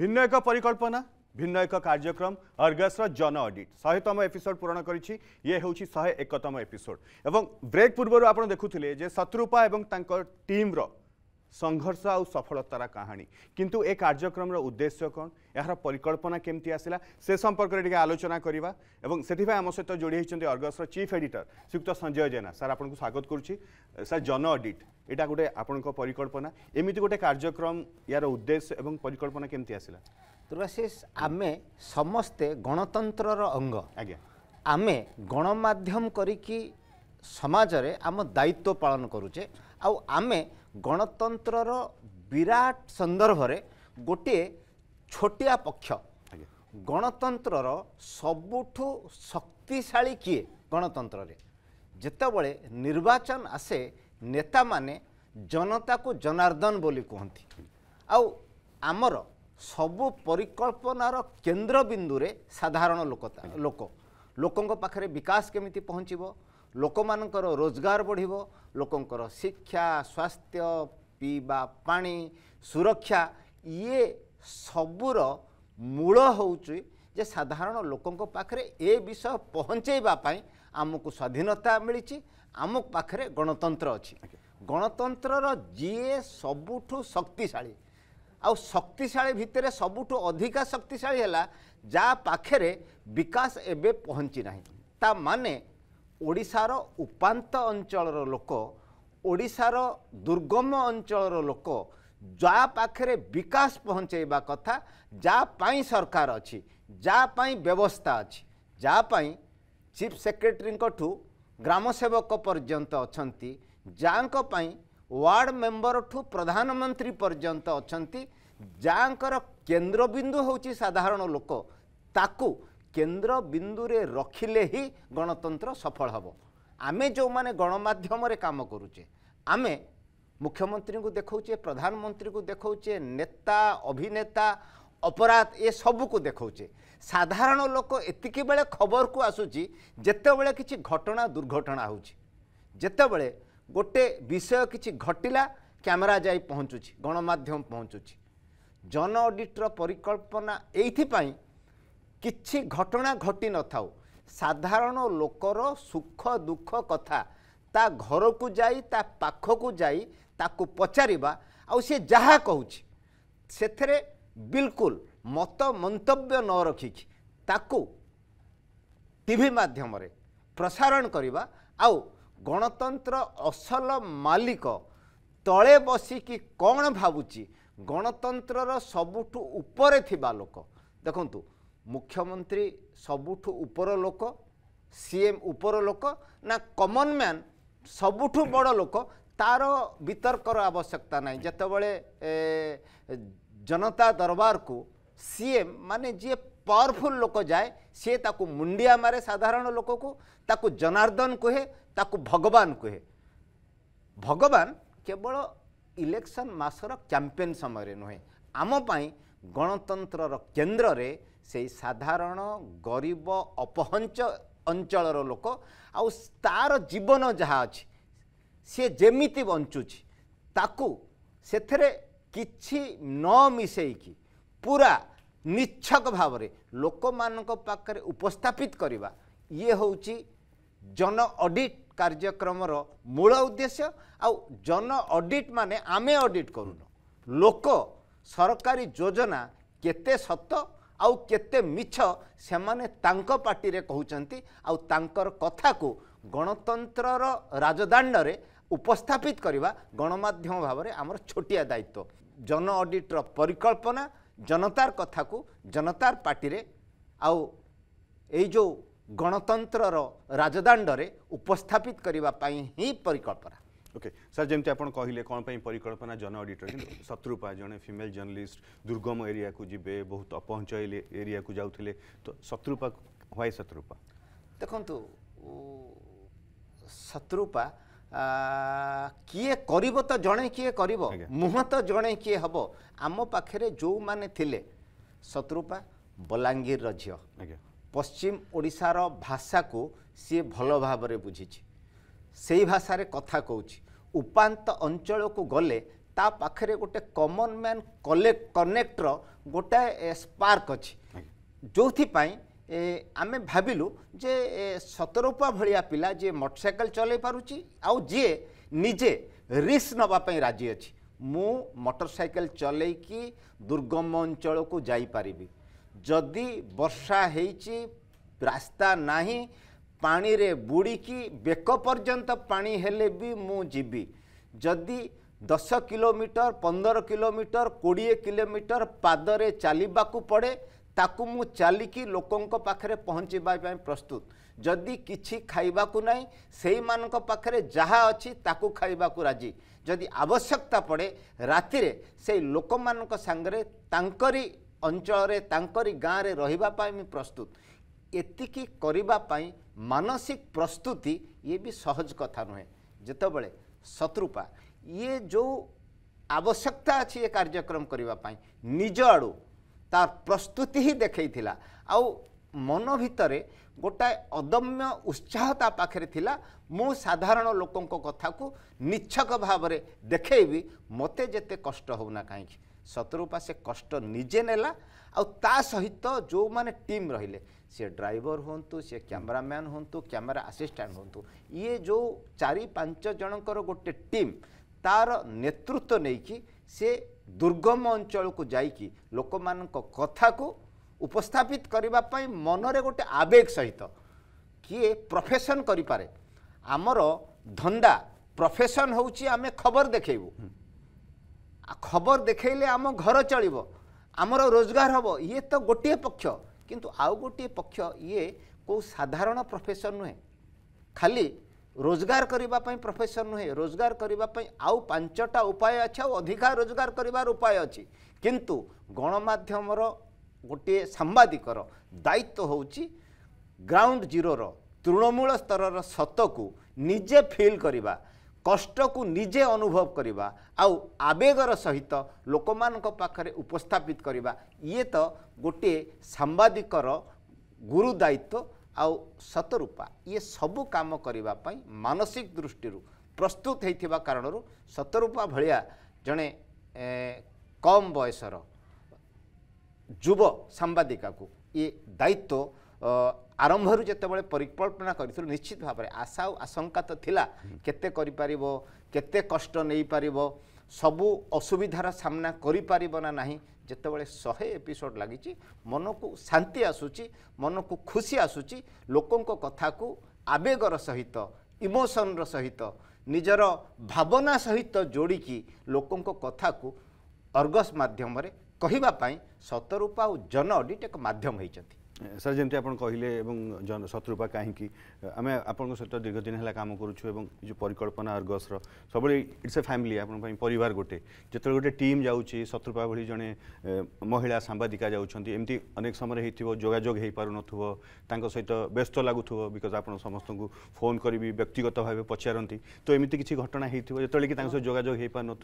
ভিন্ন এক পরিকল্পনা ভিন্ন এক কার্যক্রম অর্গসর জন অডিট শহেতম এপিসোড পূরণ করেছি ইয়ে হচ্ছে শহে একতম এপিসোড এবং ব্রেক পূর্বর আপনার দেখুলে যে শত্রুপা এবং তাঁর টিম্র ସଂଘର୍ଷ ଆଉ ସଫଳତାର କାହାଣୀ କିନ୍ତୁ ଏ କାର୍ଯ୍ୟକ୍ରମର ଉଦ୍ଦେଶ୍ୟ କ'ଣ ଏହାର ପରିକଳ୍ପନା କେମିତି ଆସିଲା ସେ ସମ୍ପର୍କରେ ଟିକେ ଆଲୋଚନା କରିବା ଏବଂ ସେଥିପାଇଁ ଆମ ସହିତ ଯୋଡ଼ି ହୋଇଛନ୍ତି ଅର୍ଗସର ଚିଫ୍ ଏଡିଟର ଶ୍ରୀଯୁକ୍ତ ସଞ୍ଜୟ ଜେନା ସାର୍ ଆପଣଙ୍କୁ ସ୍ୱାଗତ କରୁଛି ସାର୍ ଜନ ଅଡିଟ୍ ଏଇଟା ଗୋଟେ ଆପଣଙ୍କ ପରିକଳ୍ପନା ଏମିତି ଗୋଟେ କାର୍ଯ୍ୟକ୍ରମ ଏହାର ଉଦ୍ଦେଶ୍ୟ ଏବଂ ପରିକଳ୍ପନା କେମିତି ଆସିଲା ତୁଳସିଷ ଆମେ ସମସ୍ତେ ଗଣତନ୍ତ୍ରର ଅଙ୍ଗ ଆଜ୍ଞା ଆମେ ଗଣମାଧ୍ୟମ କରିକି ସମାଜରେ ଆମ ଦାୟିତ୍ୱ ପାଳନ କରୁଛେ ଆଉ ଆମେ ଗଣତନ୍ତ୍ରର ବିରାଟ ସନ୍ଦର୍ଭରେ ଗୋଟିଏ ଛୋଟିଆ ପକ୍ଷ ଗଣତନ୍ତ୍ରର ସବୁଠୁ ଶକ୍ତିଶାଳୀ କିଏ ଗଣତନ୍ତ୍ରରେ ଯେତେବେଳେ ନିର୍ବାଚନ ଆସେ ନେତାମାନେ ଜନତାକୁ ଜନାର୍ଦ୍ଦନ ବୋଲି କୁହନ୍ତି ଆଉ ଆମର ସବୁ ପରିକଳ୍ପନାର କେନ୍ଦ୍ରବିନ୍ଦୁରେ ସାଧାରଣ ଲୋକତା ଲୋକ ଲୋକଙ୍କ ପାଖରେ ବିକାଶ କେମିତି ପହଞ୍ଚିବ ଲୋକମାନଙ୍କର ରୋଜଗାର ବଢ଼ିବ ଲୋକଙ୍କର ଶିକ୍ଷା ସ୍ୱାସ୍ଥ୍ୟ ପିଇବା ପାଣି ସୁରକ୍ଷା ଇଏ ସବୁର ମୂଳ ହେଉଛି ଯେ ସାଧାରଣ ଲୋକଙ୍କ ପାଖରେ ଏ ବିଷୟ ପହଞ୍ଚାଇବା ପାଇଁ ଆମକୁ ସ୍ୱାଧୀନତା ମିଳିଛି ଆମ ପାଖରେ ଗଣତନ୍ତ୍ର ଅଛି ଗଣତନ୍ତ୍ରର ଯିଏ ସବୁଠୁ ଶକ୍ତିଶାଳୀ ଆଉ ଶକ୍ତିଶାଳୀ ଭିତରେ ସବୁଠୁ ଅଧିକା ଶକ୍ତିଶାଳୀ ହେଲା ଯାହା ପାଖରେ ବିକାଶ ଏବେ ପହଞ୍ଚି ନାହିଁ ତା ମାନେ ଓଡ଼ିଶାର ଉପାନ୍ତ ଅଞ୍ଚଳର ଲୋକ ଓଡ଼ିଶାର ଦୁର୍ଗମ ଅଞ୍ଚଳର ଲୋକ ଯାହା ପାଖରେ ବିକାଶ ପହଞ୍ଚାଇବା କଥା ଯାହା ପାଇଁ ସରକାର ଅଛି ଯାହା ପାଇଁ ବ୍ୟବସ୍ଥା ଅଛି ଯାହା ପାଇଁ ଚିଫ୍ ସେକ୍ରେଟେରୀଙ୍କଠୁ ଗ୍ରାମ ସେବକ ପର୍ଯ୍ୟନ୍ତ ଅଛନ୍ତି ଯାହାଙ୍କ ପାଇଁ ୱାର୍ଡ଼ ମେମ୍ବରଠୁ ପ୍ରଧାନମନ୍ତ୍ରୀ ପର୍ଯ୍ୟନ୍ତ ଅଛନ୍ତି ଯାହାଙ୍କର କେନ୍ଦ୍ରବିନ୍ଦୁ ହେଉଛି ସାଧାରଣ ଲୋକ ତାକୁ କେନ୍ଦ୍ର ବିନ୍ଦୁରେ ରଖିଲେ ହିଁ ଗଣତନ୍ତ୍ର ସଫଳ ହେବ ଆମେ ଯେଉଁମାନେ ଗଣମାଧ୍ୟମରେ କାମ କରୁଛେ ଆମେ ମୁଖ୍ୟମନ୍ତ୍ରୀଙ୍କୁ ଦେଖାଉଛେ ପ୍ରଧାନମନ୍ତ୍ରୀଙ୍କୁ ଦେଖାଉଛେ ନେତା ଅଭିନେତା ଅପରାଧ ଏସବୁକୁ ଦେଖାଉଛେ ସାଧାରଣ ଲୋକ ଏତିକି ବେଳେ ଖବରକୁ ଆସୁଛି ଯେତେବେଳେ କିଛି ଘଟଣା ଦୁର୍ଘଟଣା ହେଉଛି ଯେତେବେଳେ ଗୋଟେ ବିଷୟ କିଛି ଘଟିଲା କ୍ୟାମେରା ଯାଇ ପହଞ୍ଚୁଛି ଗଣମାଧ୍ୟମ ପହଞ୍ଚୁଛି ଜନ ଅଡିଟ୍ର ପରିକଳ୍ପନା ଏଇଥିପାଇଁ କିଛି ଘଟଣା ଘଟିନଥାଉ ସାଧାରଣ ଲୋକର ସୁଖ ଦୁଃଖ କଥା ତା ଘରକୁ ଯାଇ ତା ପାଖକୁ ଯାଇ ତାକୁ ପଚାରିବା ଆଉ ସେ ଯାହା କହୁଛି ସେଥିରେ ବିଲକୁଲ ମତ ମନ୍ତବ୍ୟ ନ ରଖିକି ତାକୁ ଟିଭି ମାଧ୍ୟମରେ ପ୍ରସାରଣ କରିବା ଆଉ ଗଣତନ୍ତ୍ର ଅସଲ ମାଲିକ ତଳେ ବସିକି କ'ଣ ଭାବୁଛି ଗଣତନ୍ତ୍ରର ସବୁଠୁ ଉପରେ ଥିବା ଲୋକ ଦେଖନ୍ତୁ ମୁଖ୍ୟମନ୍ତ୍ରୀ ସବୁଠୁ ଉପର ଲୋକ ସିଏମ୍ ଉପର ଲୋକ ନା କମନ୍ ମ୍ୟାନ୍ ସବୁଠୁ ବଡ଼ ଲୋକ ତାର ବିତର୍କର ଆବଶ୍ୟକତା ନାହିଁ ଯେତେବେଳେ ଜନତା ଦରବାରକୁ ସିଏମ୍ ମାନେ ଯିଏ ପାୱାରଫୁଲ୍ ଲୋକ ଯାଏ ସିଏ ତାକୁ ମୁଣ୍ଡିଆ ମାରେ ସାଧାରଣ ଲୋକକୁ ତାକୁ ଜନାର୍ଦ୍ଦନ କୁହେ ତାକୁ ଭଗବାନ କୁହେ ଭଗବାନ କେବଳ ଇଲେକ୍ସନ୍ ମାସର କ୍ୟାମ୍ପେନ୍ ସମୟରେ ନୁହେଁ ଆମ ପାଇଁ ଗଣତନ୍ତ୍ରର କେନ୍ଦ୍ରରେ ସେଇ ସାଧାରଣ ଗରିବ ଅପହଞ୍ଚ ଅଞ୍ଚଳର ଲୋକ ଆଉ ତା'ର ଜୀବନ ଯାହା ଅଛି ସିଏ ଯେମିତି ବଞ୍ଚୁଛି ତାକୁ ସେଥିରେ କିଛି ନ ମିଶେଇକି ପୁରା ନିଚ୍ଛକ ଭାବରେ ଲୋକମାନଙ୍କ ପାଖରେ ଉପସ୍ଥାପିତ କରିବା ଇଏ ହେଉଛି ଜନ ଅଡ଼ିଟ୍ କାର୍ଯ୍ୟକ୍ରମର ମୂଳ ଉଦ୍ଦେଶ୍ୟ ଆଉ ଜନ ଅଡ଼ିଟ୍ ମାନେ ଆମେ ଅଡ଼ିଟ୍ କରୁନୁ ଲୋକ ସରକାରୀ ଯୋଜନା କେତେ ସତ ଆଉ କେତେ ମିଛ ସେମାନେ ତାଙ୍କ ପାର୍ଟିରେ କହୁଛନ୍ତି ଆଉ ତାଙ୍କର କଥାକୁ ଗଣତନ୍ତ୍ରର ରାଜଦାଣ୍ଡରେ ଉପସ୍ଥାପିତ କରିବା ଗଣମାଧ୍ୟମ ଭାବରେ ଆମର ଛୋଟିଆ ଦାୟିତ୍ୱ ଜନ ଅଡ଼ିଟ୍ର ପରିକଳ୍ପନା ଜନତାର କଥାକୁ ଜନତାର ପାର୍ଟିରେ ଆଉ ଏଇ ଯେଉଁ ଗଣତନ୍ତ୍ରର ରାଜଦାଣ୍ଡରେ ଉପସ୍ଥାପିତ କରିବା ପାଇଁ ହିଁ ପରିକଳ୍ପନା ओके सर जमी आप कहले कौन परिकल्पना जन अडिटर शत्रुपा जन फिमेल जर्नलीस्ट दुर्गम एरिया को जी बहुत अपहंच एरिया को जाते तो शत्रुपा ह्वाए शत्रुपा ଦେଖନ୍ତୁ ଶତ୍ରୁପା କିଏ କରିବ ତ ଜଣେ କିଏ କରିବ ମୁହଁ ତ ଜଣେ କିଏ ହେବ ଆମ ପାଖରେ ଯେଉଁମାନେ ଥିଲେ ଶତ୍ରୁପା ବଲାଙ୍ଗୀରର ଝିଅ ପଶ୍ଚିମ ଓଡ଼ିଶାର ଭାଷାକୁ ସିଏ ଭଲ ଭାବରେ ବୁଝିଛି ସେଇ ଭାଷାରେ କଥା କହୁଛି ଉପାନ୍ତ ଅଞ୍ଚଳକୁ ଗଲେ ତା ପାଖରେ ଗୋଟେ କମନ୍ ମ୍ୟାନ୍ କଲେକ୍ଟ କନେକ୍ଟର ଗୋଟାଏ ସ୍ପାର୍କ ଅଛି ଯେଉଁଥିପାଇଁ ଆମେ ଭାବିଲୁ ଯେ ସତରୂପା ଭଳିଆ ପିଲା ଯିଏ ମୋଟରସାଇକେଲ ଚଲାଇ ପାରୁଛି ଆଉ ଯିଏ ନିଜେ ରିସ୍କ ନେବା ପାଇଁ ରାଜି ଅଛି ମୁଁ ମୋଟରସାଇକେଲ ଚଲାଇକି ଦୁର୍ଗମ ଅଞ୍ଚଳକୁ ଯାଇପାରିବି ଯଦି ବର୍ଷା ହେଇଛି ରାସ୍ତା ନାହିଁ ପାଣିରେ ବୁଡ଼ିକି ବେକ ପର୍ଯ୍ୟନ୍ତ ପାଣି ହେଲେ ବି ମୁଁ ଯିବି ଯଦି ଦଶ କିଲୋମିଟର ପନ୍ଦର କିଲୋମିଟର କୋଡ଼ିଏ କିଲୋମିଟର ପାଦରେ ଚାଲିବାକୁ ପଡ଼େ ତାକୁ ମୁଁ ଚାଲିକି ଲୋକଙ୍କ ପାଖରେ ପହଞ୍ଚିବା ପାଇଁ ପ୍ରସ୍ତୁତ ଯଦି କିଛି ଖାଇବାକୁ ନାହିଁ ସେଇମାନଙ୍କ ପାଖରେ ଯାହା ଅଛି ତାକୁ ଖାଇବାକୁ ରାଜି ଯଦି ଆବଶ୍ୟକତା ପଡ଼େ ରାତିରେ ସେଇ ଲୋକମାନଙ୍କ ସାଙ୍ଗରେ ତାଙ୍କରି ଅଞ୍ଚଳରେ ତାଙ୍କରି ଗାଁରେ ରହିବା ପାଇଁ ମୁଁ ପ୍ରସ୍ତୁତ ଏତିକି କରିବା ପାଇଁ मानसिक प्रस्तुति ये भी सहज कथा नुहे ଯେତେବେଳେ ଶତ୍ରୁପା ଇଏ ଯେଉଁ ଆବଶ୍ୟକତା ଅଛି ଏ କାର୍ଯ୍ୟକ୍ରମ କରିବା ପାଇଁ ନିଜ ଆଡ଼ୁ ତା ପ୍ରସ୍ତୁତି ହିଁ ଦେଖେଇଥିଲା ଆଉ ମନ ଭିତରେ ଗୋଟାଏ ଅଦମ୍ୟ ଉତ୍ସାହ ତା ପାଖରେ ଥିଲା ମୁଁ ସାଧାରଣ ଲୋକଙ୍କ କଥାକୁ ନିଚ୍ଛକ ଭାବରେ ଦେଖେଇବି ମୋତେ ଯେତେ କଷ୍ଟ ହେଉନା କାହିଁକି ଶତ୍ରୁପା ସେ କଷ୍ଟ ନିଜେ ନେଲା ଆଉ ତା ସହିତ ଯେଉଁମାନେ ଟିମ୍ ରହିଲେ ସିଏ ଡ୍ରାଇଭର ହୁଅନ୍ତୁ ସିଏ କ୍ୟାମେରାମ୍ୟାନ୍ ହୁଅନ୍ତୁ କ୍ୟାମେରା ଆସିଷ୍ଟାଣ୍ଟ ହୁଅନ୍ତୁ ଇଏ ଯେଉଁ ଚାରି ପାଞ୍ଚ ଜଣଙ୍କର ଗୋଟେ ଟିମ୍ ତାର ନେତୃତ୍ୱ ନେଇକି ସେ ଦୁର୍ଗମ ଅଞ୍ଚଳକୁ ଯାଇକି ଲୋକମାନଙ୍କ କଥାକୁ ଉପସ୍ଥାପିତ କରିବା ପାଇଁ ମନରେ ଗୋଟେ ଆବେଗ ସହିତ କିଏ ପ୍ରଫେସନ୍ କରିପାରେ ଆମର ଧନ୍ଦା ପ୍ରଫେସନ୍ ହେଉଛି ଆମେ ଖବର ଦେଖାଇବୁ ଖବର ଦେଖେଇଲେ ଆମ ଘର ଚଳିବ ଆମର ରୋଜଗାର ହେବ ଇଏ ତ ଗୋଟିଏ ପକ୍ଷ କିନ୍ତୁ ଆଉ ଗୋଟିଏ ପକ୍ଷ ଇଏ କେଉଁ ସାଧାରଣ ପ୍ରଫେସର ନୁହେଁ ଖାଲି ରୋଜଗାର କରିବା ପାଇଁ ପ୍ରଫେସର ନୁହେଁ ରୋଜଗାର କରିବା ପାଇଁ ଆଉ ପାଞ୍ଚଟା ଉପାୟ ଅଛି ଆଉ ଅଧିକା ରୋଜଗାର କରିବାର ଉପାୟ ଅଛି କିନ୍ତୁ ଗଣମାଧ୍ୟମର ଗୋଟିଏ ସାମ୍ବାଦିକର ଦାୟିତ୍ୱ ହେଉଛି ଗ୍ରାଉଣ୍ଡ ଜିରୋର ତୃଣମୂଳ ସ୍ତରର ସତକୁ ନିଜେ ଫିଲ୍ କରିବା କଷ୍ଟକୁ ନିଜେ ଅନୁଭବ କରିବା ଆଉ ଆବେଗର ସହିତ ଲୋକମାନଙ୍କ ପାଖରେ ଉପସ୍ଥାପିତ କରିବା ଇଏ ତ ଗୋଟିଏ ସାମ୍ବାଦିକର ଗୁରୁ ଦାୟିତ୍ୱ ଆଉ ସତରୂପା ଇଏ ସବୁ କାମ କରିବା ପାଇଁ ମାନସିକ ଦୃଷ୍ଟିରୁ ପ୍ରସ୍ତୁତ ହେଇଥିବା କାରଣରୁ ସତରୂପା ଭଳିଆ ଜଣେ କମ୍ ବୟସର ଯୁବ ସାମ୍ବାଦିକାକୁ ଇଏ ଦାୟିତ୍ୱ ଆରମ୍ଭରୁ ଯେତେବେଳେ ପରିକଳ୍ପନା କରିଥିଲୁ ନିଶ୍ଚିତ ଭାବରେ ଆଶା ଆଉ ଆଶଙ୍କା ତ ଥିଲା କେତେ କରିପାରିବ କେତେ କଷ୍ଟ ନେଇପାରିବ ସବୁ ଅସୁବିଧାର ସାମ୍ନା କରିପାରିବ ନା ନାହିଁ ଯେତେବେଳେ ଶହେ ଏପିସୋଡ଼ ଲାଗିଛି ମନକୁ ଶାନ୍ତି ଆସୁଛି ମନକୁ ଖୁସି ଆସୁଛି ଲୋକଙ୍କ କଥାକୁ ଆବେଗର ସହିତ ଇମୋସନ୍ର ସହିତ ନିଜର ଭାବନା ସହିତ ଯୋଡ଼ିକି ଲୋକଙ୍କ କଥାକୁ ଅର୍ଗସ୍ ମାଧ୍ୟମରେ କହିବା ପାଇଁ ସତରୂପ ଆଉ ଜନ ଅଡ଼ିଟ୍ ଏକ ମାଧ୍ୟମ ହୋଇଛନ୍ତି सरले शत्रुपा काहीँक आमे आपतै दीर्घदिन काम गरुछु जो परिकल्पना अर्गसर सबैभरि इट्स ए फ्यामिली गोटे टीम जा शत्रुपा भे महिला साम्बादिक जान्छ एमि अनेक समय जोाजोग है सहित व्यस्त लागुथ्यो बिकज आपसु फोन कि व्यक्तिगत भावे एमती ती घटना हुन्छ कि पार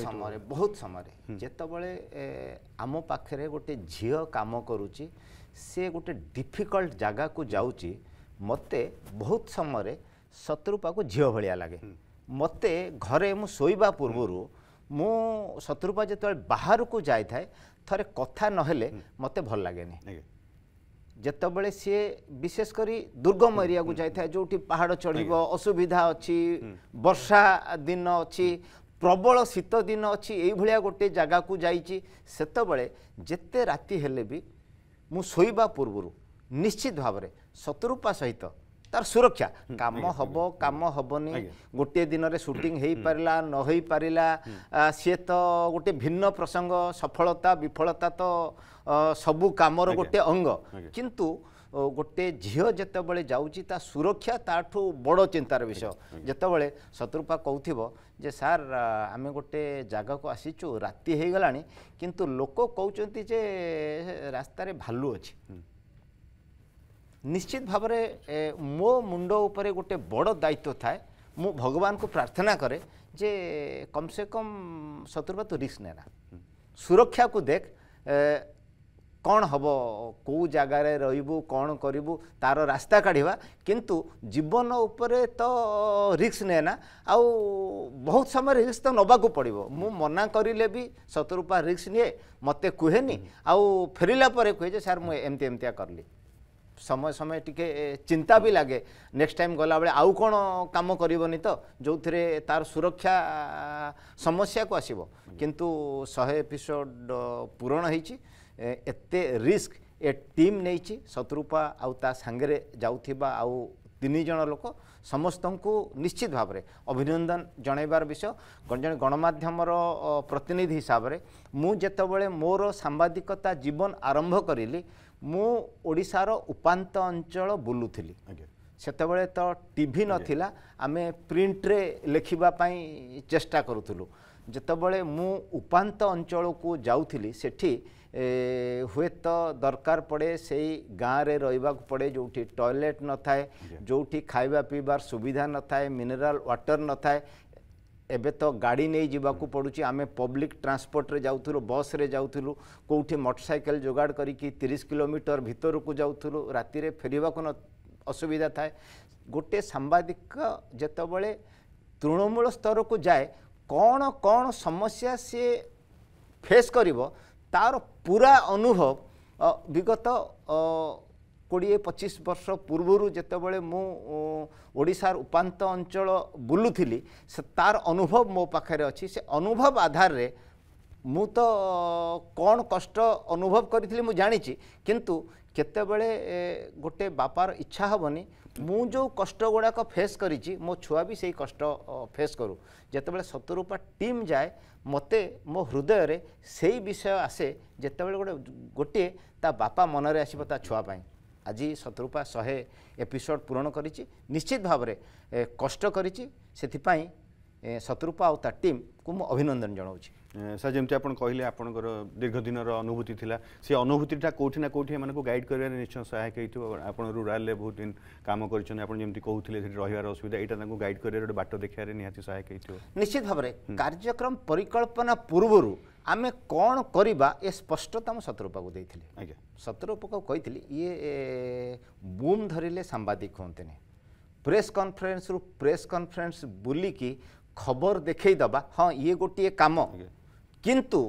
सम बहुत समय जेबे आम पाखेर गोटे झियो कम गरु ସେ ଗୋଟେ ଡିଫିକଲ୍ଟ ଜାଗାକୁ ଯାଉଛି ମୋତେ ବହୁତ ସମୟରେ ଶତ୍ରୁପାକୁ ଝିଅ ଭଳିଆ ଲାଗେ ମୋତେ ଘରେ ମୁଁ ଶୋଇବା ପୂର୍ବରୁ ମୁଁ ଶତ୍ରୁପା ଯେତେବେଳେ ବାହାରକୁ ଯାଇଥାଏ ଥରେ କଥା ନହେଲେ ମୋତେ ଭଲ ଲାଗେନି ଯେତେବେଳେ ସିଏ ବିଶେଷ କରି ଦୁର୍ଗମ ଏରିଆକୁ ଯାଇଥାଏ ଯେଉଁଠି ପାହାଡ଼ ଚଢ଼ିବ ଅସୁବିଧା ଅଛି ବର୍ଷା ଦିନ ଅଛି ପ୍ରବଳ ଶୀତ ଦିନ ଅଛି ଏଇଭଳିଆ ଗୋଟେ ଜାଗାକୁ ଯାଇଛି ସେତେବେଳେ ଯେତେ ରାତି ହେଲେ ବି ମୁଁ ଶୋଇବା ପୂର୍ବରୁ ନିଶ୍ଚିତ ଭାବରେ ଶତ୍ରୁପା ସହିତ ତାର ସୁରକ୍ଷା କାମ ହବ କାମ ହବନି ଗୋଟିଏ ଦିନରେ ସୁଟିଂ ହେଇପାରିଲା ନ ହେଇପାରିଲା ସିଏ ତ ଗୋଟେ ଭିନ୍ନ ପ୍ରସଙ୍ଗ ସଫଳତା ବିଫଳତା ତ ସବୁ କାମର ଗୋଟେ ଅଙ୍ଗ କିନ୍ତୁ ଗୋଟେ ଝିଅ ଯେତେବେଳେ ଯାଉଛି ତା ସୁରକ୍ଷା ତାଠୁ ବଡ଼ ଚିନ୍ତାର ବିଷୟ ଯେତେବେଳେ ଶତ୍ରୁପା କହୁଥିବ ଯେ ସାର୍ ଆମେ ଗୋଟେ ଜାଗାକୁ ଆସିଛୁ ରାତି ହେଇଗଲାଣି କିନ୍ତୁ ଲୋକ କହୁଛନ୍ତି ଯେ ରାସ୍ତାରେ ଭାଲୁ ଅଛି ନିଶ୍ଚିତ ଭାବରେ ମୋ ମୁଣ୍ଡ ଉପରେ ଗୋଟେ ବଡ଼ ଦାୟିତ୍ୱ ଥାଏ ମୁଁ ଭଗବାନଙ୍କୁ ପ୍ରାର୍ଥନା କରେ ଯେ କମ୍ ସେ କମ୍ ଶତ୍ରୁପା ତୁ ରିକ୍ସ ନେନା ସୁରକ୍ଷାକୁ ଦେଖ କ'ଣ ହେବ କେଉଁ ଜାଗାରେ ରହିବୁ କ'ଣ କରିବୁ ତାର ରାସ୍ତା କାଢ଼ିବା କିନ୍ତୁ ଜୀବନ ଉପରେ ତ ରିକ୍ସ ନିଏ ନା ଆଉ ବହୁତ ସମୟ ରିକ୍ସ ତ ନେବାକୁ ପଡ଼ିବ ମୁଁ ମନା କରିଲେ ବି ସତୁରୂପା ରିକ୍ସ ନିଏ ମୋତେ କୁହେନି ଆଉ ଫେରିଲା ପରେ କୁହେ ଯେ ସାର୍ ମୁଁ ଏମିତି ଏମିତିଆ କରିଲି ସମୟ ସମୟ ଟିକେ ଚିନ୍ତା ବି ଲାଗେ ନେକ୍ସଟ ଟାଇମ୍ ଗଲାବେଳେ ଆଉ କ'ଣ କାମ କରିବନି ତ ଯେଉଁଥିରେ ତାର ସୁରକ୍ଷା ସମସ୍ୟାକୁ ଆସିବ କିନ୍ତୁ ଶହେ ଏପିସୋଡ଼ ପୂରଣ ହେଇଛି ଏତେ ରିସ୍କ ଏ ଟିମ୍ ନେଇଛି ଶତ୍ରୁପା ଆଉ ତା ସାଙ୍ଗରେ ଯାଉଥିବା ଆଉ ତିନି ଜଣ ଲୋକ ସମସ୍ତଙ୍କୁ ନିଶ୍ଚିତ ଭାବରେ ଅଭିନନ୍ଦନ ଜଣାଇବାର ବିଷୟ ଜଣେ ଗଣମାଧ୍ୟମର ପ୍ରତିନିଧି ହିସାବରେ ମୁଁ ଯେତେବେଳେ ମୋର ସାମ୍ବାଦିକତା ଜୀବନ ଆରମ୍ଭ କରିଲି ମୁଁ ଓଡ଼ିଶାର ଉପାନ୍ତ ଅଞ୍ଚଳ ବୁଲୁଥିଲି ସେତେବେଳେ ତ ଟିଭି ନଥିଲା ଆମେ ପ୍ରିଣ୍ଟରେ ଲେଖିବା ପାଇଁ ଚେଷ୍ଟା କରୁଥିଲୁ ଯେତେବେଳେ ମୁଁ ଉପାନ୍ତ ଅଞ୍ଚଳକୁ ଯାଉଥିଲି ସେଠି ହୁଏତ ଦରକାର ପଡ଼େ ସେଇ ଗାଁରେ ରହିବାକୁ ପଡ଼େ ଯେଉଁଠି ଟଏଲେଟ୍ ନଥାଏ ଯେଉଁଠି ଖାଇବା ପିଇବାର ସୁବିଧା ନଥାଏ ମିନେରାଲ୍ ୱାଟର୍ ନଥାଏ ଏବେ ତ ଗାଡ଼ି ନେଇ ଯିବାକୁ ପଡ଼ୁଛି ଆମେ ପବ୍ଲିକ୍ ଟ୍ରାନ୍ସପୋର୍ଟରେ ଯାଉଥିଲୁ ବସ୍ରେ ଯାଉଥିଲୁ କେଉଁଠି ମୋଟରସାଇକେଲ ଯୋଗାଡ଼ କରିକି ତିରିଶ କିଲୋମିଟର ଭିତରକୁ ଯାଉଥିଲୁ ରାତିରେ ଫେରିବାକୁ ନ ଅସୁବିଧା ଥାଏ ଗୋଟିଏ ସାମ୍ବାଦିକ ଯେତେବେଳେ ତୃଣମୂଳ ସ୍ତରକୁ ଯାଏ କ'ଣ କ'ଣ ସମସ୍ୟା ସିଏ ଫେସ୍ କରିବ ତା'ର ପୁରା ଅନୁଭବ ବିଗତ କୋଡ଼ିଏ ପଚିଶ ବର୍ଷ ପୂର୍ବରୁ ଯେତେବେଳେ ମୁଁ ଓଡ଼ିଶାର ଉପାନ୍ତ ଅଞ୍ଚଳ ବୁଲୁଥିଲି ସେ ତା'ର ଅନୁଭବ ମୋ ପାଖରେ ଅଛି ସେ ଅନୁଭବ ଆଧାରରେ ମୁଁ ତ କ'ଣ କଷ୍ଟ ଅନୁଭବ କରିଥିଲି ମୁଁ ଜାଣିଛି କିନ୍ତୁ କେତେବେଳେ ଗୋଟେ ବାପାର ଇଚ୍ଛା ହେବନି ମୁଁ ଯେଉଁ କଷ୍ଟ ଗୁଡ଼ାକ ଫେସ୍ କରିଛି ମୋ ଛୁଆ ବି ସେଇ କଷ୍ଟ ଫେସ୍ କରୁ ଯେତେବେଳେ ସତୁରୂପା ଟିମ୍ ଯାଏ ମୋତେ ମୋ ହୃଦୟରେ ସେଇ ବିଷୟ ଆସେ ଯେତେବେଳେ ଗୋଟେ ଗୋଟିଏ ତା ବାପା ମନରେ ଆସିବ ତା ଛୁଆ ପାଇଁ ଆଜି ସତୁରୂପା ଶହେ ଏପିସୋଡ଼ ପୂରଣ କରିଛି ନିଶ୍ଚିତ ଭାବରେ କଷ୍ଟ କରିଛି ସେଥିପାଇଁ ସତୁରୂପା ଆଉ ତା ଟିମ୍କୁ ମୁଁ ଅଭିନନ୍ଦନ ଜଣାଉଛି ସାର୍ ଯେମିତି ଆପଣ କହିଲେ ଆପଣଙ୍କର ଦୀର୍ଘ ଦିନର ଅନୁଭୂତି ଥିଲା ସେ ଅନୁଭୂତିଟା କେଉଁଠି ନା କେଉଁଠି ଏମାନଙ୍କୁ ଗାଇଡ଼ କରିବାରେ ନିଶ୍ଚୟ ସହାୟକ ହେଇଥିବ ଆପଣ ରୁରାଲରେ ବହୁତ ଦିନ କାମ କରିଛନ୍ତି ଆପଣ ଯେମିତି କହୁଥିଲେ ସେଠି ରହିବାର ଅସୁବିଧା ଏଇଟା ତାଙ୍କୁ ଗାଇଡ଼ କରିବାରେ ଗୋଟେ ବାଟ ଦେଖିବାରେ ନିହାତି ସହାୟକ ହେଇଥିବ ନିଶ୍ଚିତ ଭାବରେ କାର୍ଯ୍ୟକ୍ରମ ପରିକଳ୍ପନା ପୂର୍ବରୁ ଆମେ କ'ଣ କରିବା ଏ ସ୍ପଷ୍ଟତା ମୁଁ ସତରୂପାକୁ ଦେଇଥିଲି ଆଜ୍ଞା ସତରୂପକୁ କହିଥିଲି ଇଏ ବୁମ୍ ଧରିଲେ ସାମ୍ବାଦିକ ହୁଅନ୍ତିନି ପ୍ରେସ୍ କନ୍ଫରେନ୍ସରୁ ପ୍ରେସ୍ କନ୍ଫରେନ୍ସ ବୁଲିକି ଖବର ଦେଖାଇଦେବା ହଁ ଇଏ ଗୋଟିଏ କାମ କିନ୍ତୁ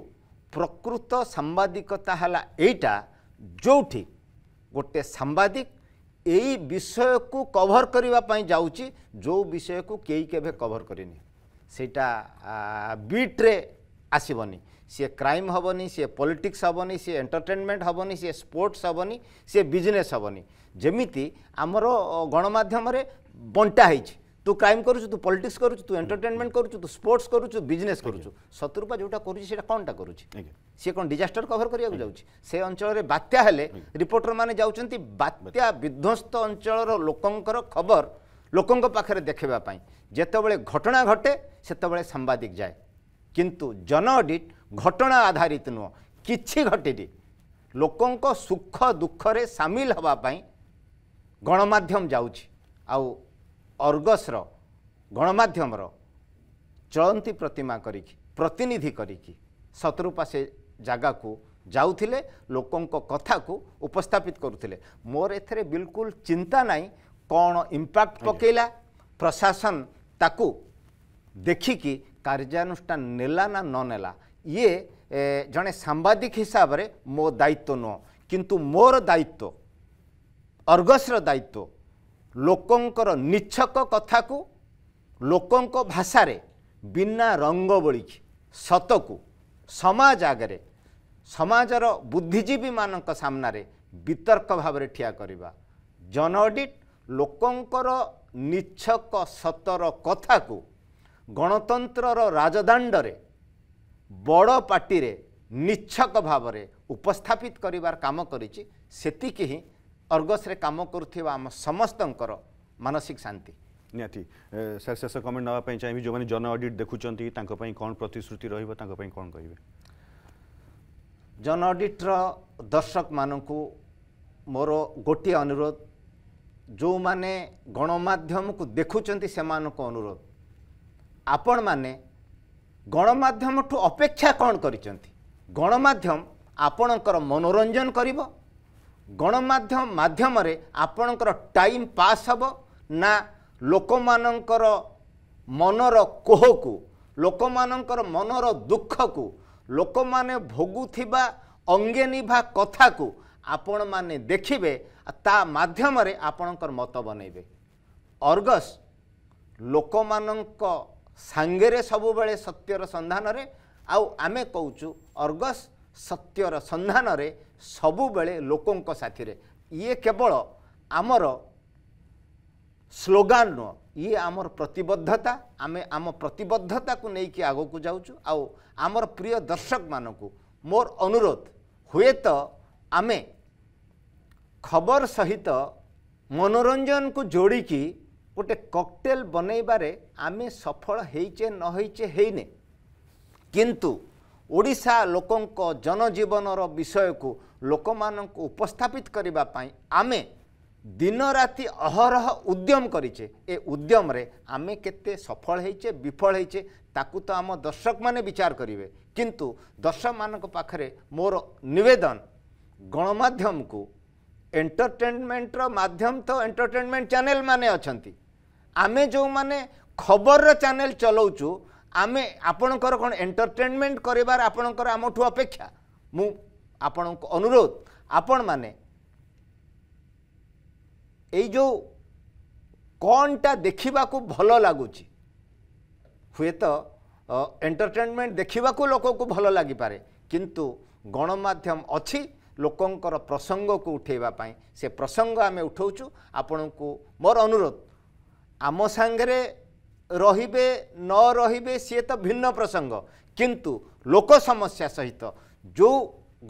ପ୍ରକୃତ ସାମ୍ବାଦିକତା ହେଲା ଏଇଟା ଯେଉଁଠି ଗୋଟେ ସାମ୍ବାଦିକ ଏଇ ବିଷୟକୁ କଭର୍ କରିବା ପାଇଁ ଯାଉଛି ଯେଉଁ ବିଷୟକୁ କେହି କେବେ କଭର୍ କରିନି ସେଇଟା ବିଟ୍ରେ ଆସିବନି ସିଏ କ୍ରାଇମ୍ ହେବନି ସିଏ ପଲିଟିକ୍ସ ହେବନି ସିଏ ଏଣ୍ଟରଟେନମେଣ୍ଟ ହେବନି ସିଏ ସ୍ପୋର୍ଟସ୍ ହେବନି ସିଏ ବିଜନେସ୍ ହେବନି ଯେମିତି ଆମର ଗଣମାଧ୍ୟମରେ ବଣ୍ଟା ହେଇଛି তু ক্রাইম করুছু তু পলিটিক্স করুছু তু এন্টারটেনমেন্ট করুছু তু স্পোর্টস করুছু বিজনেস করুছু শত্রুপা যেটা করুছি সেটা কোনটা করুছি সে কোন ডিজাস্টার কভার করিয়াকু যাଉଛି সে অঞ্চলের বাত্যা হলে রিপোর্টর মানে যাচ্ছেন বাত্যা বিধ্বস্ত অঞ্চলর লোকঙ্কর খবর লোকঙ্ক পাখে দেখবা যেতবে ঘটনা ঘটে সেতবে সাংবাদিক যায় কিন্তু জন অডিট ঘটনা আধারিত নুহ কিছু ঘটিনি লোকঙ্ক সুখ দুঃখরে সামিল হওয়া গণমাধ্যম যাଉଛି আউ ଅର୍ଗସ୍ର ଗଣମାଧ୍ୟମର ଚଳନ୍ତି ପ୍ରତିମା କରିକି ପ୍ରତିନିଧି କରିକି ଶତ୍ରୁପା ସେ ଜାଗାକୁ ଯାଉଥିଲେ ଲୋକଙ୍କ କଥାକୁ ଉପସ୍ଥାପିତ କରୁଥିଲେ ମୋର ଏଥିରେ ବିଲକୁଲ ଚିନ୍ତା ନାହିଁ କ'ଣ ଇମ୍ପାକ୍ଟ ପକେଇଲା ପ୍ରଶାସନ ତାକୁ ଦେଖିକି କାର୍ଯ୍ୟାନୁଷ୍ଠାନ ନେଲା ନା ନ ନେଲା ଇଏ ଜଣେ ସାମ୍ବାଦିକ ହିସାବରେ ମୋ ଦାୟିତ୍ୱ ନୁହଁ କିନ୍ତୁ ମୋର ଦାୟିତ୍ୱ ଅର୍ଗସ୍ର ଦାୟିତ୍ୱ ଲୋକଙ୍କର ନିଚ୍ଛକ କଥାକୁ ଲୋକଙ୍କ ଭାଷାରେ ବିନା ରଙ୍ଗ ବୋଳିକି ସତକୁ ସମାଜ ଆଗରେ ସମାଜର ବୁଦ୍ଧିଜୀବୀମାନଙ୍କ ସାମ୍ନାରେ ବିତର୍କ ଭାବରେ ଠିଆ କରିବା ଜନ ଅଡ଼ିଟ୍ ଲୋକଙ୍କର ନିଚ୍ଛକ ସତର କଥାକୁ ଗଣତନ୍ତ୍ରର ରାଜଦାଣ୍ଡରେ ବଡ଼ ପାର୍ଟିରେ ନିଚ୍ଛକ ଭାବରେ ଉପସ୍ଥାପିତ କରିବାର କାମ କରିଛି ସେତିକି ହିଁ ଅର୍ଗସରେ କାମ କରୁଥିବା ଆମ ସମସ୍ତଙ୍କର ମାନସିକ ଶାନ୍ତି ନିହାତି ସାର୍ ଶେଷ କମେଣ୍ଟ ନେବା ପାଇଁ ଚାହିଁବି ଯେଉଁମାନେ ଜନ ଅଡିଟ୍ ଦେଖୁଛନ୍ତି ତାଙ୍କ ପାଇଁ କ'ଣ ପ୍ରତିଶ୍ରୁତି ରହିବ ତାଙ୍କ ପାଇଁ କ'ଣ କହିବେ ଜନ ଅଡିଟ୍ର ଦର୍ଶକମାନଙ୍କୁ ମୋର ଗୋଟିଏ ଅନୁରୋଧ ଯେଉଁମାନେ ଗଣମାଧ୍ୟମକୁ ଦେଖୁଛନ୍ତି ସେମାନଙ୍କ ଅନୁରୋଧ ଆପଣମାନେ ଗଣମାଧ୍ୟମଠୁ ଅପେକ୍ଷା କ'ଣ କରିଛନ୍ତି ଗଣମାଧ୍ୟମ ଆପଣଙ୍କର ମନୋରଞ୍ଜନ କରିବ ଗଣମାଧ୍ୟମ ମାଧ୍ୟମରେ ଆପଣଙ୍କର ଟାଇମ୍ ପାସ୍ ହେବ ନା ଲୋକମାନଙ୍କର ମନର କୋହକୁ ଲୋକମାନଙ୍କର ମନର ଦୁଃଖକୁ ଲୋକମାନେ ଭୋଗୁଥିବା ଅଙ୍ଗେନିଭା କଥାକୁ ଆପଣମାନେ ଦେଖିବେ ତା ମାଧ୍ୟମରେ ଆପଣଙ୍କର ମତ ବନେଇବେ ଅର୍ଗସ୍ ଲୋକମାନଙ୍କ ସାଙ୍ଗରେ ସବୁବେଳେ ସତ୍ୟର ସନ୍ଧାନରେ ଆଉ ଆମେ କହୁଛୁ ଅର୍ଗସ୍ ସତ୍ୟର ସନ୍ଧାନରେ ସବୁବେଳେ ଲୋକଙ୍କ ସାଥିରେ ଇଏ କେବଳ ଆମର ସ୍ଲୋଗାନ୍ ନୁହଁ ଇଏ ଆମର ପ୍ରତିବଦ୍ଧତା ଆମେ ଆମ ପ୍ରତିବଦ୍ଧତାକୁ ନେଇକି ଆଗକୁ ଯାଉଛୁ ଆଉ ଆମର ପ୍ରିୟ ଦର୍ଶକମାନଙ୍କୁ ମୋର ଅନୁରୋଧ ହୁଏତ ଆମେ ଖବର ସହିତ ମନୋରଞ୍ଜନକୁ ଯୋଡ଼ିକି ଗୋଟେ କକ୍ଟେଲ୍ ବନେଇବାରେ ଆମେ ସଫଳ ହେଇଛେ ନ ହେଇଛେ ହେଇନେ କିନ୍ତୁ ଓଡ଼ିଶା ଲୋକଙ୍କ ଜନଜୀବନର ବିଷୟକୁ ଲୋକମାନଙ୍କୁ ଉପସ୍ଥାପିତ କରିବା ପାଇଁ ଆମେ ଦିନରାତି ଅହରହ ଉଦ୍ୟମ କରିଛେ ଏ ଉଦ୍ୟମରେ ଆମେ କେତେ ସଫଳ ହେଇଛେ ବିଫଳ ହେଇଛେ ତାକୁ ତ ଆମ ଦର୍ଶକମାନେ ବିଚାର କରିବେ କିନ୍ତୁ ଦର୍ଶକମାନଙ୍କ ପାଖରେ ମୋର ନିବେଦନ ଗଣମାଧ୍ୟମକୁ ଏଣ୍ଟରଟେନମେଣ୍ଟର ମାଧ୍ୟମ ତ ଏଣ୍ଟରଟେନମେଣ୍ଟ ଚ୍ୟାନେଲ ମାନେ ଅଛନ୍ତି ଆମେ ଯେଉଁମାନେ ଖବରର ଚ୍ୟାନେଲ ଚଲାଉଛୁ ଆମେ ଆପଣଙ୍କର କ'ଣ ଏଣ୍ଟରଟେନମେଣ୍ଟ କରିବାର ଆପଣଙ୍କର ଆମଠୁ ଅପେକ୍ଷା ମୁଁ ଆପଣଙ୍କୁ ଅନୁରୋଧ ଆପଣମାନେ ଏଇ ଯେଉଁ କ'ଣଟା ଦେଖିବାକୁ ଭଲ ଲାଗୁଛି ହୁଏତ ଏଣ୍ଟରଟେନମେଣ୍ଟ ଦେଖିବାକୁ ଲୋକଙ୍କୁ ଭଲ ଲାଗିପାରେ କିନ୍ତୁ ଗଣମାଧ୍ୟମ ଅଛି ଲୋକଙ୍କର ପ୍ରସଙ୍ଗକୁ ଉଠାଇବା ପାଇଁ ସେ ପ୍ରସଙ୍ଗ ଆମେ ଉଠାଉଛୁ ଆପଣଙ୍କୁ ମୋର ଅନୁରୋଧ ଆମ ସାଙ୍ଗରେ ରହିବେ ନ ରହିବେ ସିଏ ତ ଭିନ୍ନ ପ୍ରସଙ୍ଗ କିନ୍ତୁ ଲୋକ ସମସ୍ୟା ସହିତ ଯେଉଁ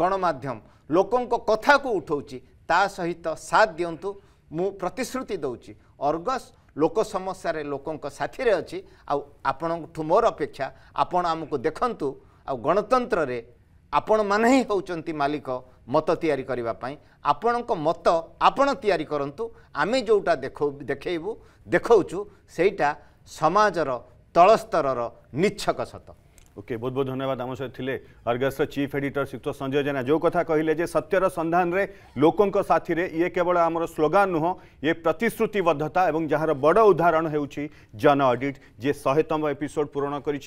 ଗଣମାଧ୍ୟମ ଲୋକଙ୍କ କଥାକୁ ଉଠାଉଛି ତା ସହିତ ସାଥ ଦିଅନ୍ତୁ ମୁଁ ପ୍ରତିଶ୍ରୁତି ଦେଉଛି ଅର୍ଗସ ଲୋକ ସମସ୍ୟାରେ ଲୋକଙ୍କ ସାଥିରେ ଅଛି ଆଉ ଆପଣଙ୍କଠୁ ମୋର ଅପେକ୍ଷା ଆପଣ ଆମକୁ ଦେଖନ୍ତୁ ଆଉ ଗଣତନ୍ତ୍ରରେ ଆପଣମାନେ ହିଁ ହେଉଛନ୍ତି ମାଲିକ ମତ ତିଆରି କରିବା ପାଇଁ ଆପଣଙ୍କ ମତ ଆପଣ ତିଆରି କରନ୍ତୁ ଆମେ ଯେଉଁଟା ଦେଖ ଦେଖେଇବୁ ଦେଖାଉଛୁ ସେଇଟା ସମାଜର ତଳସ୍ତରର ନିଚ୍ଛକ ସତ ओके बहुत बहुत धन्यवाद आम सहित थे अर्गस चीफ एडिटर श्रीयुक्त संजय जेना जो कथा कहले सत्यर सन्धान लोकों साथी ये केवल आमर स्लोगान नुह ये प्रतिश्रुतिबद्धता और जार बड़ उदाहरण हो अडिट जे शहेतम एपिसोड पूरण कर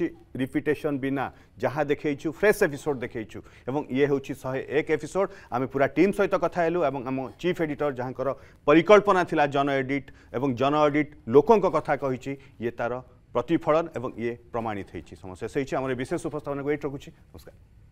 रिपिटेसन बिना जहाँ देखु फ्रेश एपिसोड देखु ये हूँ शहे एक एपिसोड आम पूरा टीम सहित कथा और आम चीफ एडिटर जहाँ परिकल्पना थी जन एडिट और जन अडिट लोकों कथा कही ये तार ପ୍ରତିଫଳନ ଏବଂ ଇଏ ପ୍ରମାଣିତ ହେଇଛି ସମସ୍ୟା ସେଇଛି ଆମର ବିଶେଷ ଉପସ୍ଥାପନାକୁ ଏଇଠି ରଖୁଛି ନମସ୍କାର